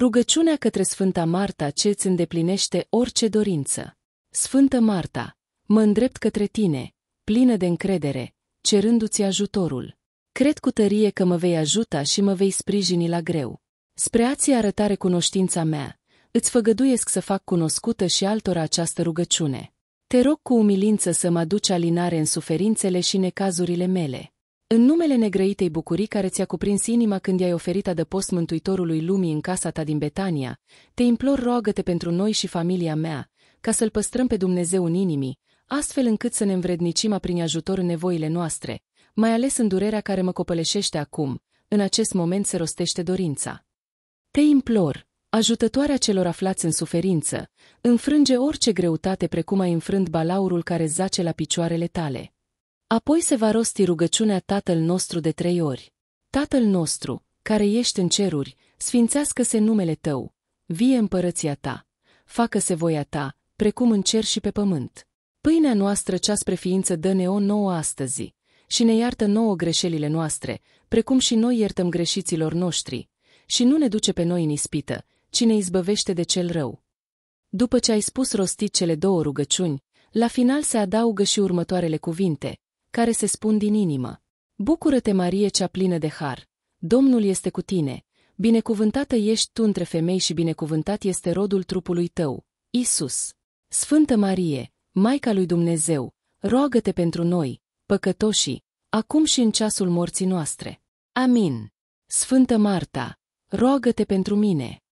Rugăciunea către Sfânta Marta ce îți îndeplinește orice dorință. Sfântă Marta, mă îndrept către tine, plină de încredere, cerându-ți ajutorul. Cred cu tărie că mă vei ajuta și mă vei sprijini la greu. Spre a-ți arăta recunoștința mea, îți făgăduiesc să fac cunoscută și altora această rugăciune. Te rog cu umilință să mă aduci alinare în suferințele și necazurile mele. În numele negrăitei bucurii care ți-a cuprins inima când i-ai oferit adăpost Mântuitorului Lumii în casa ta din Betania, te implor roagă-te pentru noi și familia mea, ca să-L păstrăm pe Dumnezeu în inimii, astfel încât să ne învrednicim a prin ajutor în nevoile noastre, mai ales în durerea care mă copăleșește acum, în acest moment se rostește dorința. Te implor, ajutătoarea celor aflați în suferință, înfrânge orice greutate precum ai înfrânt balaurul care zace la picioarele tale. Apoi se va rosti rugăciunea Tatăl nostru de trei ori. Tatăl nostru, care ești în ceruri, sfințească-se numele tău, vie împărăția ta, facă-se voia ta, precum în cer și pe pământ. Pâinea noastră cea spre ființă dă-ne o nouă astăzi și ne iartă nouă greșelile noastre, precum și noi iertăm greșiților noștri, și nu ne duce pe noi în ispită, ci ne izbăvește de cel rău. După ce ai spus rostit cele două rugăciuni, la final se adaugă și următoarele cuvinte, care se spun din inimă. Bucură-te, Marie, cea plină de har! Domnul este cu tine! Binecuvântată ești tu între femei și binecuvântat este rodul trupului tău, Isus. Sfântă Marie, Maica lui Dumnezeu, roagă-te pentru noi, păcătoșii, acum și în ceasul morții noastre. Amin. Sfântă Marta, roagă-te pentru mine!